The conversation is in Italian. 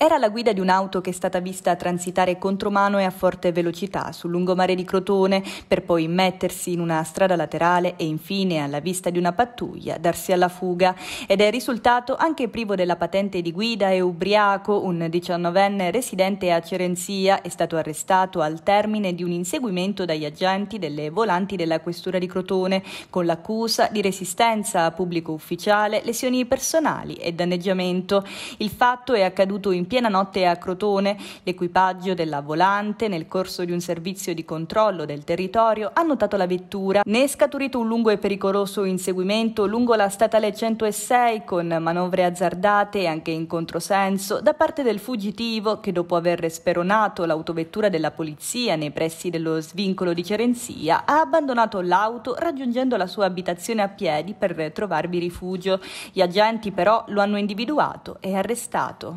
Era la guida di un'auto che è stata vista transitare contromano e a forte velocità sul lungomare di Crotone per poi mettersi in una strada laterale e infine alla vista di una pattuglia darsi alla fuga ed è risultato anche privo della patente di guida e ubriaco un 19enne residente a Cerenzia è stato arrestato al termine di un inseguimento dagli agenti delle volanti della questura di Crotone con l'accusa di resistenza a pubblico ufficiale, lesioni personali e danneggiamento. Il fatto è accaduto in piena notte a Crotone l'equipaggio della volante, nel corso di un servizio di controllo del territorio, ha notato la vettura. Ne è scaturito un lungo e pericoloso inseguimento lungo la statale 106 con manovre azzardate e anche in controsenso da parte del fuggitivo che dopo aver speronato l'autovettura della polizia nei pressi dello svincolo di Cerenzia ha abbandonato l'auto raggiungendo la sua abitazione a piedi per trovarvi rifugio. Gli agenti però lo hanno individuato e arrestato.